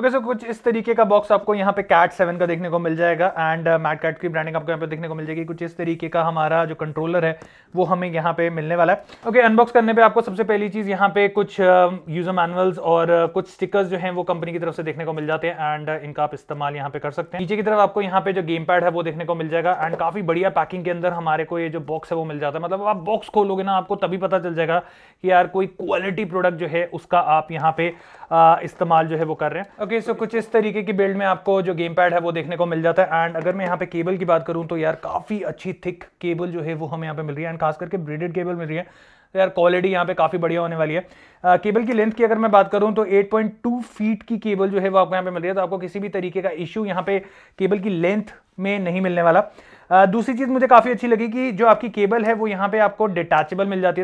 okay okay, सो so कुछ इस तरीके का बॉक्स आपको यहाँ पे कैट सेवन का देखने को मिल जाएगा एंड मैट कैट की ब्रांडिंग आपको यहाँ पे देखने को मिल जाएगी कुछ इस तरीके का हमारा जो कंट्रोलर है वो हमें यहाँ पे मिलने वाला है ओके okay, अनबॉक्स करने पे आपको सबसे पहली चीज़ यहाँ पे कुछ यूज़र uh, मैनुअल्स और uh, कुछ स्टिकर्स जो है वो कंपनी की तरफ से देखने को मिल जाते हैं एंड uh, इनका आप इस्तेमाल यहाँ पे कर सकते हैं नीचे की तरफ आपको यहाँ पे जो गेम पैड है वो देखने को मिल जाएगा एंड काफ़ी बढ़िया पैकिंग के अंदर हमारे को ये जो बॉक्स है वो मिल जाता है मतलब आप बॉक्स खोलोगे ना आपको तभी पता चल जाएगा कि यार कोई क्वालिटी प्रोडक्ट जो है उसका आप यहाँ पे uh, इस्तेमाल जो है वो कर रहे हैं ओके सो कुछ इस तरीके की बिल्ड में आपको जो गेम पैड है वो देखने को मिल जाता है एंड अगर मैं यहाँ पे केबल की बात करूँ तो यार काफ़ी अच्छी थिक केबल जो है वो हमें यहाँ पे मिल रही है एंड खास करके ब्रेडेड केबल मिल रही है तो यार क्वालिटी यहाँ पे काफ़ी बढ़िया होने वाली है आ, uh, केबल की लेंथ की अगर मैं बात करूँ तो 8.2 फीट की केबल जो है वो आपको यहाँ पे मिल रही है तो आपको किसी भी तरीके का इशू यहाँ पे केबल की लेंथ में नहीं मिलने वाला आ, uh, दूसरी चीज़ मुझे काफ़ी अच्छी लगी कि जो आपकी केबल है वो यहाँ पे आपको डिटैचेबल मिल जाती है